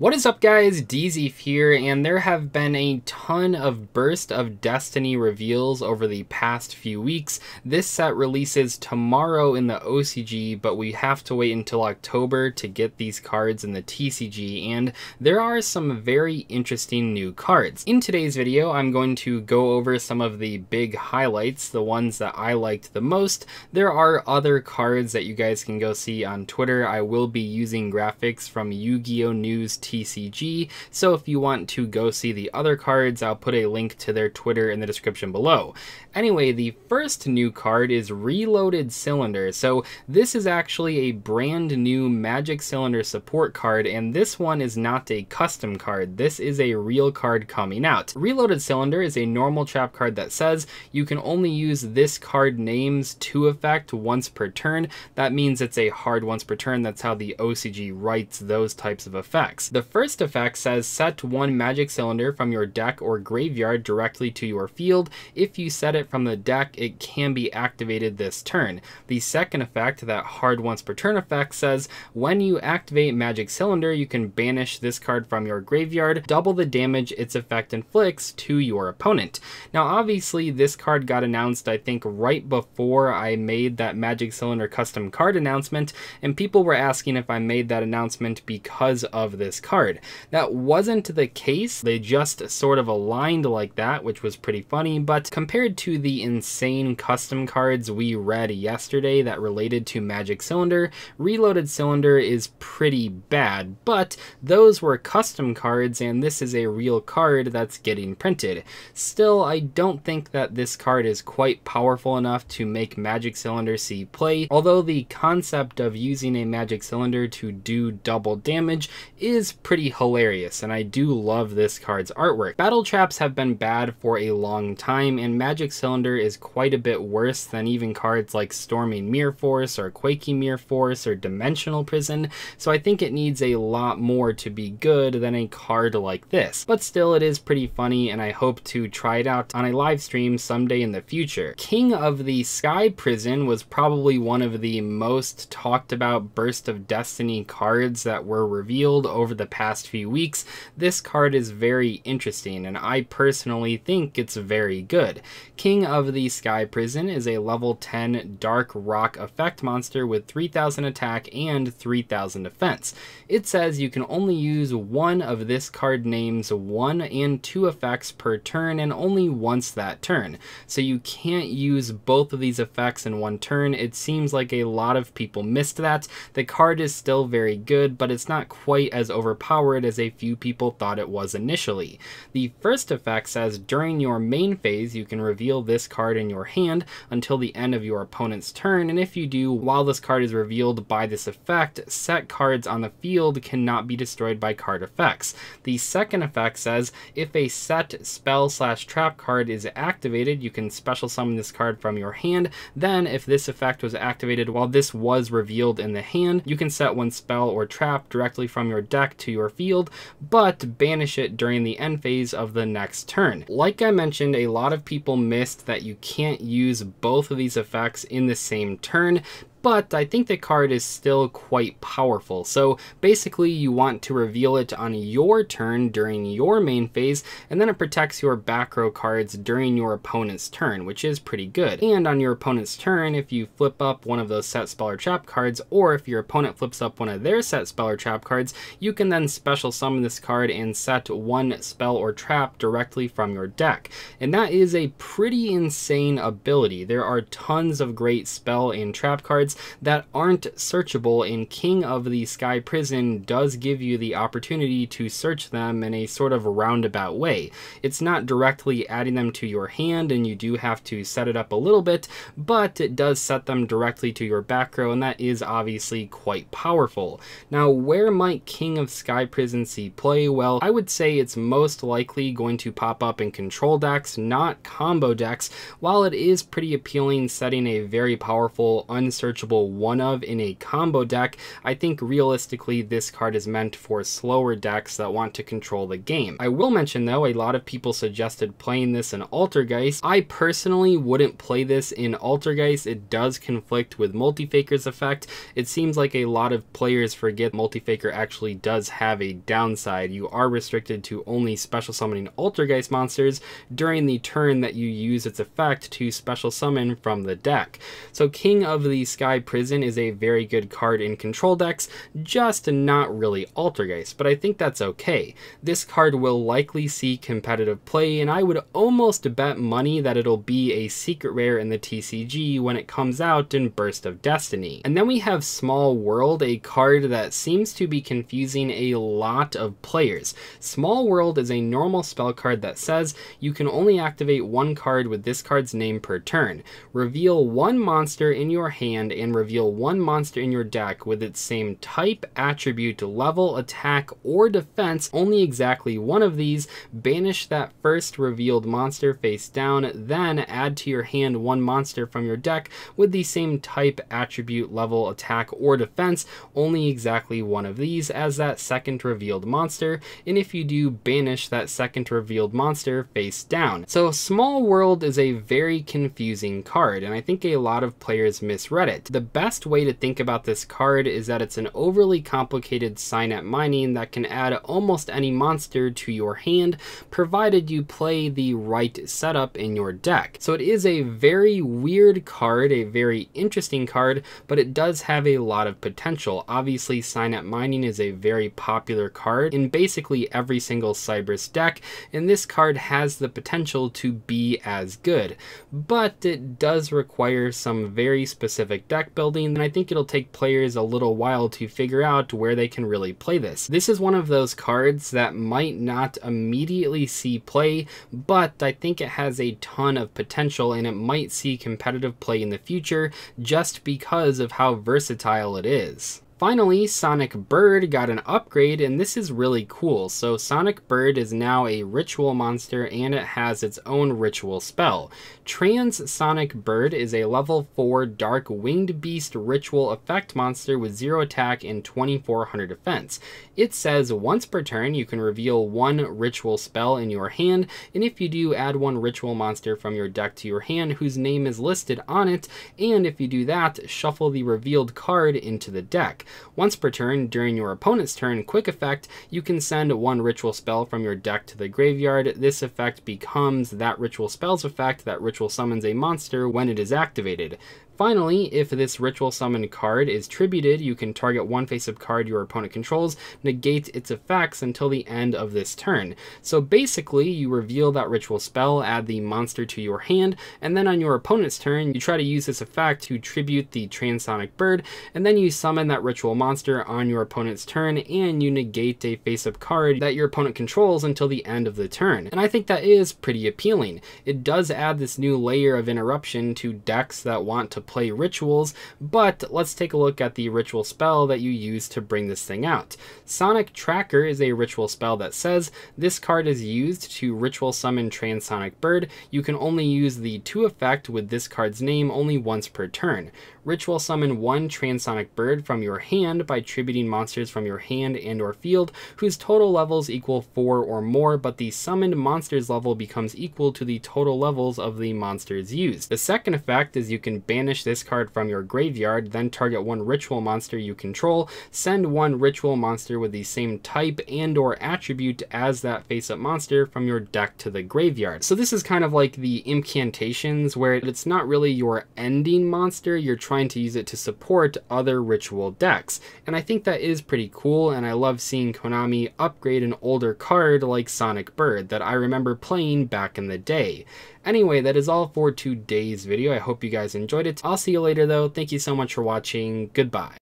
What is up guys, DZ here, and there have been a ton of Burst of Destiny reveals over the past few weeks. This set releases tomorrow in the OCG, but we have to wait until October to get these cards in the TCG, and there are some very interesting new cards. In today's video, I'm going to go over some of the big highlights, the ones that I liked the most. There are other cards that you guys can go see on Twitter. I will be using graphics from Yu-Gi-Oh! News TCG. So if you want to go see the other cards, I'll put a link to their Twitter in the description below. Anyway, the first new card is Reloaded Cylinder. So this is actually a brand new Magic Cylinder support card, and this one is not a custom card. This is a real card coming out. Reloaded Cylinder is a normal trap card that says you can only use this card name's to effect once per turn. That means it's a hard once per turn. That's how the OCG writes those types of effects. The the first effect says set one magic cylinder from your deck or graveyard directly to your field. If you set it from the deck, it can be activated this turn. The second effect, that hard once per turn effect, says when you activate magic cylinder, you can banish this card from your graveyard, double the damage its effect inflicts to your opponent. Now obviously this card got announced I think right before I made that magic cylinder custom card announcement and people were asking if I made that announcement because of this card. That wasn't the case. They just sort of aligned like that, which was pretty funny, but compared to the insane custom cards we read yesterday that related to Magic Cylinder, Reloaded Cylinder is pretty bad, but those were custom cards and this is a real card that's getting printed. Still, I don't think that this card is quite powerful enough to make Magic Cylinder see play, although the concept of using a Magic Cylinder to do double damage is pretty hilarious, and I do love this card's artwork. Battle traps have been bad for a long time, and Magic Cylinder is quite a bit worse than even cards like Storming Mirror Force or Quaking Mirror Force or Dimensional Prison, so I think it needs a lot more to be good than a card like this. But still, it is pretty funny, and I hope to try it out on a live stream someday in the future. King of the Sky Prison was probably one of the most talked about Burst of Destiny cards that were revealed over the the past few weeks, this card is very interesting, and I personally think it's very good. King of the Sky Prison is a level 10 Dark Rock effect monster with 3000 attack and 3000 defense. It says you can only use one of this card name's one and two effects per turn and only once that turn. So you can't use both of these effects in one turn. It seems like a lot of people missed that. The card is still very good, but it's not quite as over overpowered as a few people thought it was initially. The first effect says during your main phase you can reveal this card in your hand until the end of your opponent's turn and if you do while this card is revealed by this effect, set cards on the field cannot be destroyed by card effects. The second effect says if a set spell slash trap card is activated you can special summon this card from your hand then if this effect was activated while this was revealed in the hand you can set one spell or trap directly from your deck to your field, but banish it during the end phase of the next turn. Like I mentioned, a lot of people missed that you can't use both of these effects in the same turn but I think the card is still quite powerful. So basically you want to reveal it on your turn during your main phase, and then it protects your back row cards during your opponent's turn, which is pretty good. And on your opponent's turn, if you flip up one of those set spell or trap cards, or if your opponent flips up one of their set spell or trap cards, you can then special summon this card and set one spell or trap directly from your deck. And that is a pretty insane ability. There are tons of great spell and trap cards secrets that aren't searchable in King of the Sky Prison does give you the opportunity to search them in a sort of roundabout way. It's not directly adding them to your hand and you do have to set it up a little bit, but it does set them directly to your back row and that is obviously quite powerful. Now where might King of Sky Prison see play? Well, I would say it's most likely going to pop up in control decks, not combo decks, while it is pretty appealing setting a very powerful, unsearchable searchable one of in a combo deck, I think realistically this card is meant for slower decks that want to control the game. I will mention though, a lot of people suggested playing this in Altergeist. I personally wouldn't play this in Altergeist. It does conflict with Multifaker's effect. It seems like a lot of players forget Multifaker actually does have a downside. You are restricted to only special summoning Altergeist monsters during the turn that you use its effect to special summon from the deck. So King of the Sky Sky Prison is a very good card in control decks, just not really Altergeist, but I think that's okay. This card will likely see competitive play, and I would almost bet money that it'll be a secret rare in the TCG when it comes out in Burst of Destiny. And then we have Small World, a card that seems to be confusing a lot of players. Small World is a normal spell card that says you can only activate one card with this card's name per turn. Reveal one monster in your hand and reveal one monster in your deck with its same type, attribute, level, attack, or defense, only exactly one of these. Banish that first revealed monster face down, then add to your hand one monster from your deck with the same type, attribute, level, attack, or defense, only exactly one of these as that second revealed monster, and if you do, banish that second revealed monster face down. So Small World is a very confusing card, and I think a lot of players misread it. The best way to think about this card is that it's an overly complicated Signet Mining that can add almost any monster to your hand, provided you play the right setup in your deck. So it is a very weird card, a very interesting card, but it does have a lot of potential. Obviously, Signet Mining is a very popular card in basically every single Cybris deck, and this card has the potential to be as good, but it does require some very specific deck building, then I think it'll take players a little while to figure out where they can really play this. This is one of those cards that might not immediately see play, but I think it has a ton of potential and it might see competitive play in the future just because of how versatile it is. Finally, Sonic Bird got an upgrade, and this is really cool. So Sonic Bird is now a ritual monster, and it has its own ritual spell. Trans Sonic Bird is a level 4 Dark Winged Beast ritual effect monster with 0 attack and 2400 defense. It says once per turn, you can reveal one ritual spell in your hand, and if you do, add one ritual monster from your deck to your hand whose name is listed on it, and if you do that, shuffle the revealed card into the deck. Once per turn, during your opponent's turn, quick effect, you can send one ritual spell from your deck to the graveyard. This effect becomes that ritual spell's effect that ritual summons a monster when it is activated. Finally, if this ritual summon card is tributed, you can target one face-up card your opponent controls, negate its effects until the end of this turn. So basically, you reveal that ritual spell, add the monster to your hand, and then on your opponent's turn, you try to use this effect to tribute the transonic bird, and then you summon that ritual monster on your opponent's turn, and you negate a face-up card that your opponent controls until the end of the turn. And I think that is pretty appealing. It does add this new layer of interruption to decks that want to play rituals, but let's take a look at the ritual spell that you use to bring this thing out. Sonic Tracker is a ritual spell that says this card is used to ritual summon Transonic Bird. You can only use the 2 effect with this card's name only once per turn. Ritual summon one transonic bird from your hand by tributing monsters from your hand and or field whose total levels equal 4 or more, but the summoned monster's level becomes equal to the total levels of the monsters used. The second effect is you can banish this card from your graveyard, then target one ritual monster you control, send one ritual monster with the same type and or attribute as that face-up monster from your deck to the graveyard. So this is kind of like the incantations where it's not really your ending monster, you're trying to use it to support other ritual decks. And I think that is pretty cool, and I love seeing Konami upgrade an older card like Sonic Bird that I remember playing back in the day. Anyway, that is all for today's video. I hope you guys enjoyed it. I'll see you later though. Thank you so much for watching. Goodbye.